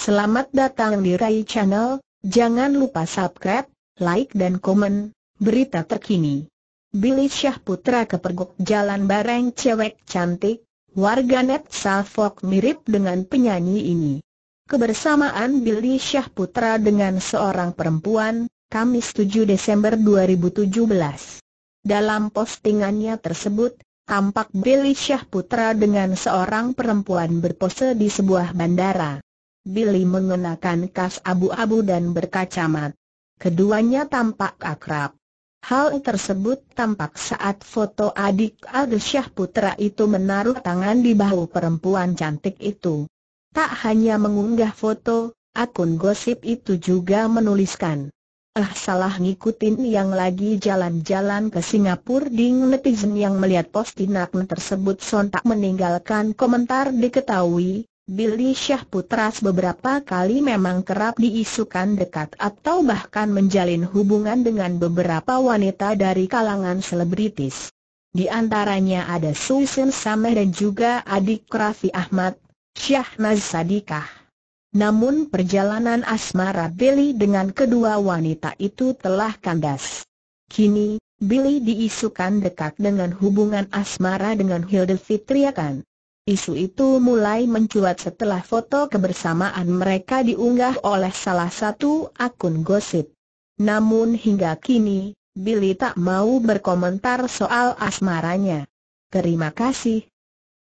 Selamat datang di Rai Channel, jangan lupa subscribe, like dan komen, berita terkini. Billy Syahputra kepergok jalan bareng cewek cantik, warganet Suffolk mirip dengan penyanyi ini. Kebersamaan Billy Syahputra dengan seorang perempuan, Kamis 7 Desember 2017. Dalam postingannya tersebut, tampak Billy Syahputra dengan seorang perempuan berpose di sebuah bandara. Billy mengenakan kas abu-abu dan berkacamat. Keduanya tampak akrab. Hal tersebut tampak saat foto adik Aldesyah Putra itu menaruh tangan di bahu perempuan cantik itu. Tak hanya mengunggah foto, akun gosip itu juga menuliskan. Eh salah ngikutin yang lagi jalan-jalan ke Singapura ding netizen yang melihat postingan tersebut sontak meninggalkan komentar diketahui, Billy Syah Putras beberapa kali memang kerap diisukan dekat atau bahkan menjalin hubungan dengan beberapa wanita dari kalangan selebritis. Di antaranya ada Susan Sameh dan juga adik Raffi Ahmad, Syahnaz Sadikah. Namun perjalanan asmara Billy dengan kedua wanita itu telah kandas. Kini, Billy diisukan dekat dengan hubungan asmara dengan Hilda Fitriakan. Isu itu mulai mencuat setelah foto kebersamaan mereka diunggah oleh salah satu akun gosip. Namun hingga kini, Billy tak mau berkomentar soal asmaranya. Terima kasih,